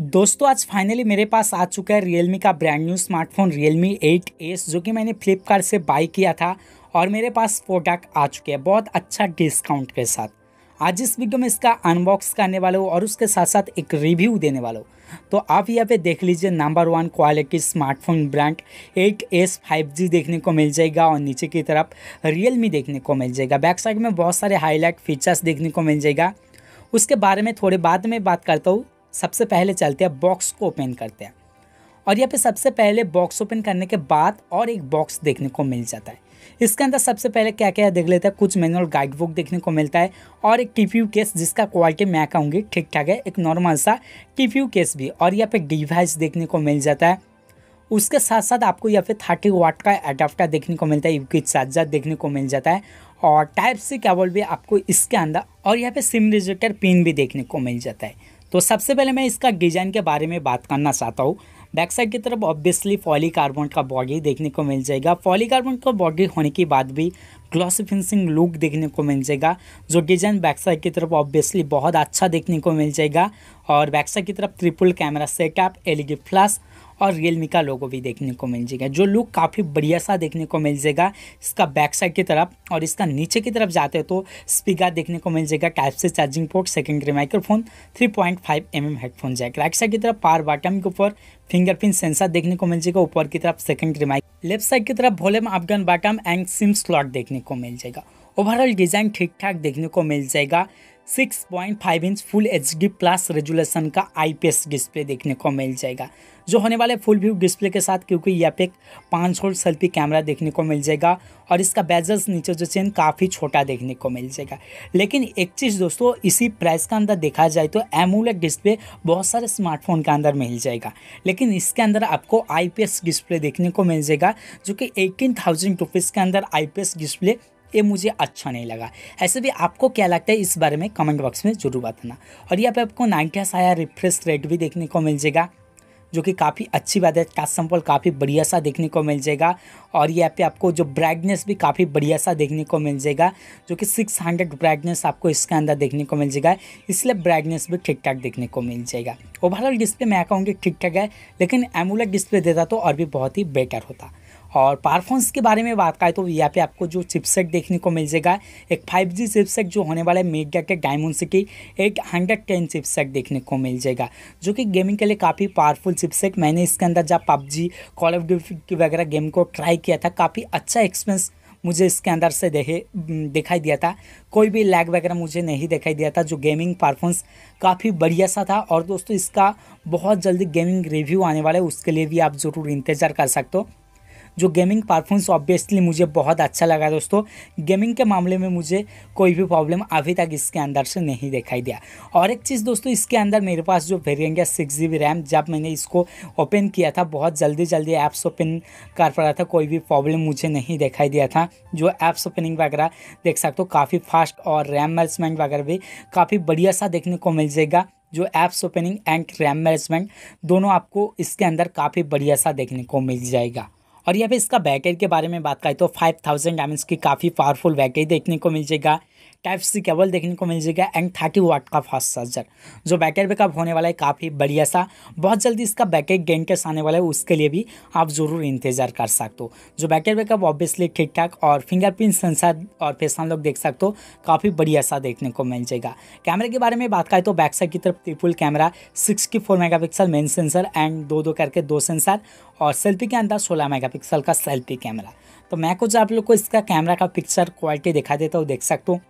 दोस्तों आज फाइनली मेरे पास आ चुका है रियलमी का brand new smartphone Realme eight S जो कि मैंने फ्लिपकार्ट से बाई किया था और मेरे पास प्रोडक्ट आ चुके हैं बहुत अच्छा डिस्काउंट के साथ आज इस वीडियो में इसका अनबॉक्स करने वाला हूँ और उसके साथ साथ एक रिव्यू देने वाला हूँ तो आप यहाँ पे देख लीजिए number one quality smartphone brand eight S five G देखने को मिल जाएगा और नीचे की तरफ रियलमी देखने को मिल जाएगा बैक साइड में बहुत सारे हाईलाइट फीचर्स देखने को मिल जाएगा उसके बारे में थोड़े बाद में बात करता हूँ सबसे पहले चलते हैं बॉक्स को ओपन करते हैं और यहाँ पे सबसे पहले बॉक्स ओपन करने के बाद और एक बॉक्स देखने को मिल जाता है इसके अंदर सबसे पहले क्या क्या देख लेते हैं कुछ मैनुअल गाइड बुक देखने को मिलता है और एक टीपीयू केस जिसका क्वालिटी मैं कहूँगी ठीक ठाक है एक नॉर्मल सा टीपीयू केस भी और यहाँ पे डिवाइस देखने को मिल जाता है उसके साथ साथ आपको यहाँ पे थर्टी वाट का अडाप्टर देखने को मिलता है यूकी चार्जर देखने को मिल जाता है और टाइप सी केबल भी आपको इसके अंदर और यहाँ पे सिम रिजेक्टर पिन भी देखने को मिल जाता है तो सबसे पहले मैं इसका डिज़ाइन के बारे में बात करना चाहता हूँ बैक साइड की तरफ ऑब्वियसली फॉली का बॉडी देखने को मिल जाएगा फॉली का बॉडी होने के बाद भी ग्लॉसी फिनिशिंग लुक देखने को मिल जाएगा जो डिजाइन बैक साइड की तरफ ऑब्वियसली बहुत अच्छा देखने को मिल जाएगा और बैक साइड की तरफ triple camera setup LED flash और रियलमी का लोगो भी देखने को मिल जाएगा जो लुक काफ़ी बढ़िया सा देखने को मिल जाएगा इसका बैक साइड की तरफ और इसका नीचे की तरफ जाते हो तो स्पीकर देखने को मिल जाएगा टाइप से charging port secondary microphone three point five M M headphone jack right side की तरफ पावर बटन के ऊपर फिंगरप्रिंट सेंसर देखने को मिल जाएगा ऊपर की तरफ सेकेंडरी माइक लेफ्ट साइड की तरफ वॉलेम अफगान बाटम एंड सिम स्लॉट देखने को मिल जाएगा ओवरऑल डिज़ाइन ठीक ठाक देखने को मिल जाएगा 6.5 inch full H D plus resolution का आईपीएस डिस्प्ले देखने को मिल जाएगा जो होने वाले फुल व्यू डिस्प्ले के साथ क्योंकि यहाँ पे एक पाँच होल्ड सेल्फी कैमरा देखने को मिल जाएगा और इसका बेजल्स नीचे जो चेन काफ़ी छोटा देखने को मिल जाएगा लेकिन एक चीज़ दोस्तों इसी प्राइस के अंदर देखा जाए तो एमोलेट डिस्प्ले बहुत सारे स्मार्टफोन के अंदर मिल जाएगा लेकिन इसके अंदर आपको आई डिस्प्ले देखने को मिल जाएगा जो कि एटीन थाउजेंड के अंदर आई डिस्प्ले ये मुझे अच्छा नहीं लगा ऐसे भी आपको क्या लगता है इस बारे में कमेंट बॉक्स में जरूर बताना और यहाँ पे आपको नाइन्टी आया रिफ्रेश रेट भी देखने को मिल जाएगा जो कि काफ़ी अच्छी बात है का सैम्पल काफ़ी बढ़िया सा देखने को मिल जाएगा और यहाँ पे आपको जो ब्राइटनेस भी काफ़ी बढ़िया सा देखने को मिल जाएगा जो कि 600 ब्राइटनेस आपको इसके अंदर देखने को मिल जाएगा इसलिए ब्राइटनेस भी ठीक ठाक देखने को मिल जाएगा ओवरऑल डिस्प्ले मैं कहूँगी ठीक ठाक है लेकिन एमुलेट डिस्प्ले देता तो और भी बहुत ही बेटर होता और परफॉर्मेंस के बारे में बात करें तो यहाँ पे आपको जो चिपसेट देखने को मिल जाएगा एक फाइव जी चिपसेट जो होने वाला है मीडिया के डायमंड सिटी एक हंड्रेड टेन चिपसेट देखने को मिल जाएगा जो कि गेमिंग के लिए काफ़ी पावरफुल चिपसेट मैंने इसके अंदर जब पबजी कॉल ऑफ ड्यूटी वगैरह गेम को ट्राई किया था काफ़ी अच्छा एक्सपीरियंस मुझे इसके अंदर से देखे दिखाई दिया था कोई भी लैग वगैरह मुझे नहीं दिखाई दिया था जो गेमिंग परफॉर्मेंस काफ़ी बढ़िया सा था और दोस्तों इसका बहुत जल्दी गेमिंग रिव्यू आने वाला है उसके लिए भी आप ज़रूर इंतज़ार कर सकते हो जो गेमिंग परफॉर्मेंस ऑब्वियसली मुझे बहुत अच्छा लगा दोस्तों गेमिंग के मामले में मुझे कोई भी प्रॉब्लम अभी तक इसके अंदर से नहीं दिखाई दिया और एक चीज़ दोस्तों इसके अंदर मेरे पास जो वेरियंग है सिक्स जी रैम जब मैंने इसको ओपन किया था बहुत जल्दी जल्दी ऐप्स ओपन कर पा रहा था कोई भी प्रॉब्लम मुझे नहीं दिखाई दिया था जो ऐप्स ओपनिंग वगैरह देख सकते हो काफ़ी फास्ट और रैम मैनेजमेंट वगैरह भी काफ़ी बढ़िया सा देखने को मिल जाएगा जो apps opening and RAM management दोनों आपको इसके अंदर काफ़ी बढ़िया सा देखने को मिल जाएगा और यहाँ पे इसका बैकेज के बारे में बात करें तो फाइव थाउजेंड डायमंड्स की काफ़ी पावरफुल बैकेज देखने को मिल जाएगा टाइप सी केबल देखने को मिल जाएगा एंड थर्टी वाट का फास्ट चार्जर जो बैटरी बैकअप होने वाला है काफ़ी बढ़िया सा बहुत जल्दी इसका बैटरी गेन के आने वाला है उसके लिए भी आप ज़रूर इंतजार कर सकते हो जो बैटरी बैकअप ऑब्वियसली ठीक ठाक और फिंगरप्रिंट सेंसर और फेस हम लोग देख सकते हो काफ़ी बढ़िया सा देखने को मिल जाएगा कैमरे के बारे में बात करें तो बैक साइड की तरफ triple camera sixty four mega pixel main sensor and दो दो करके दो सेंसर और सेल्फी के अंदर सोलह मेगा पिक्सल का सेल्फी कैमरा तो मैं कुछ आप लोग को इसका कैमरा का पिक्चर क्वालिटी दिखा देता हूँ देख सकते हूँ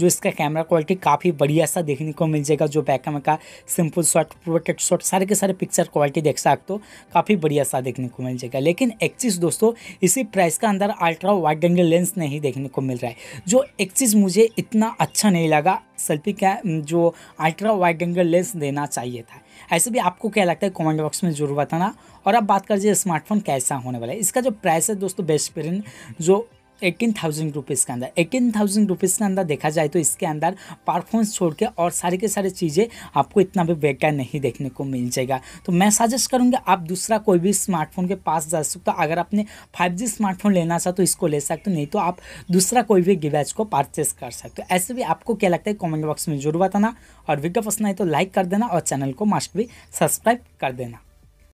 जो इसका कैमरा क्वालिटी काफ़ी बढ़िया सा देखने को मिल जाएगा जो बैक कैमरा का सिंपल शॉट प्रोटेक्ट शॉट सारे के सारे पिक्चर क्वालिटी देख सकते हो काफ़ी बढ़िया सा देखने को मिल जाएगा लेकिन एक्सिस दोस्तों इसी प्राइस का अंदर अल्ट्रा वाइड एंगल लेंस नहीं देखने को मिल रहा है जो एक्सिस मुझे इतना अच्छा नहीं लगा सेल्फी का जो अल्ट्रा वाइड एंगल लेंस देना चाहिए था ऐसे भी आपको क्या लगता है कमेंट बॉक्स में जरूर बताना और अब बात कर लीजिए स्मार्टफोन कैसा होने वाला है इसका जो प्राइस है दोस्तों बेस्ट पेरेंट जो एटीन थाउजेंड रुपीज़ के अंदर एटीन थाउजेंड रुपीज़ के अंदर देखा जाए तो इसके अंदर परफॉर्मेंस छोड़ के और सारे के सारे चीज़ें आपको इतना भी बेकार नहीं देखने को मिल जाएगा तो मैं सजेस्ट करूँगा आप दूसरा कोई भी स्मार्टफोन के पास जा सकते हो अगर आपने फाइव स्मार्टफोन लेना चाहते तो इसको ले सकते हो नहीं तो आप दूसरा कोई भी गिवैच को परचेस कर सकते हो ऐसे भी आपको क्या लगता है कॉमेंट बॉक्स में जरूर बताना और वीडियो पसंद आए तो लाइक कर देना और चैनल को मास्क भी सब्सक्राइब कर देना